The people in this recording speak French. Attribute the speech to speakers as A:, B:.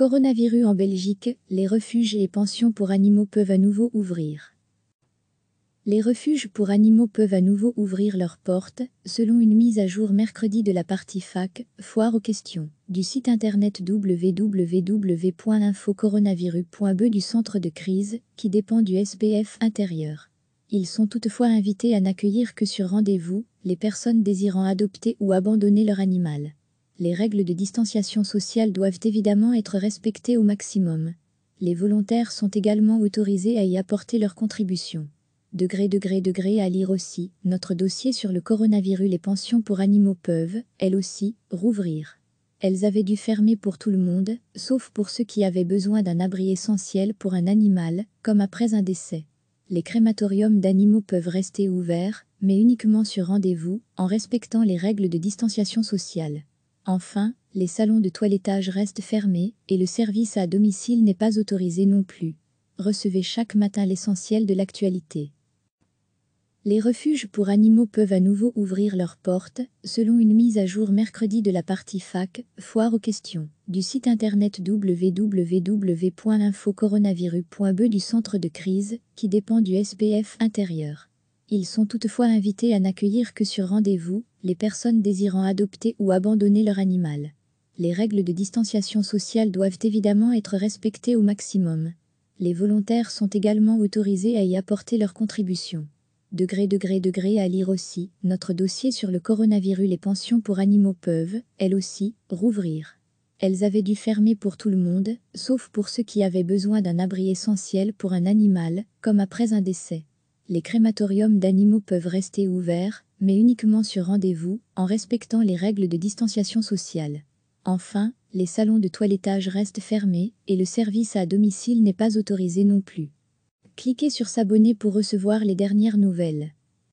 A: Coronavirus en Belgique, les refuges et pensions pour animaux peuvent à nouveau ouvrir. Les refuges pour animaux peuvent à nouveau ouvrir leurs portes, selon une mise à jour mercredi de la partie fac, foire aux questions, du site internet www.infocoronavirus.be du centre de crise, qui dépend du SBF intérieur. Ils sont toutefois invités à n'accueillir que sur rendez-vous les personnes désirant adopter ou abandonner leur animal les règles de distanciation sociale doivent évidemment être respectées au maximum. Les volontaires sont également autorisés à y apporter leur contribution. Degré, degré, degré à lire aussi, notre dossier sur le coronavirus, les pensions pour animaux peuvent, elles aussi, rouvrir. Elles avaient dû fermer pour tout le monde, sauf pour ceux qui avaient besoin d'un abri essentiel pour un animal, comme après un décès. Les crématoriums d'animaux peuvent rester ouverts, mais uniquement sur rendez-vous, en respectant les règles de distanciation sociale. Enfin, les salons de toilettage restent fermés et le service à domicile n'est pas autorisé non plus. Recevez chaque matin l'essentiel de l'actualité. Les refuges pour animaux peuvent à nouveau ouvrir leurs portes, selon une mise à jour mercredi de la partie FAC, foire aux questions, du site internet www.infocoronavirus.be du centre de crise, qui dépend du SBF intérieur. Ils sont toutefois invités à n'accueillir que sur rendez-vous les personnes désirant adopter ou abandonner leur animal. Les règles de distanciation sociale doivent évidemment être respectées au maximum. Les volontaires sont également autorisés à y apporter leur contribution. Degré, degré, degré à lire aussi, notre dossier sur le coronavirus, les pensions pour animaux peuvent, elles aussi, rouvrir. Elles avaient dû fermer pour tout le monde, sauf pour ceux qui avaient besoin d'un abri essentiel pour un animal, comme après un décès les crématoriums d'animaux peuvent rester ouverts, mais uniquement sur rendez-vous, en respectant les règles de distanciation sociale. Enfin, les salons de toilettage restent fermés et le service à domicile n'est pas autorisé non plus. Cliquez sur s'abonner pour recevoir les dernières nouvelles.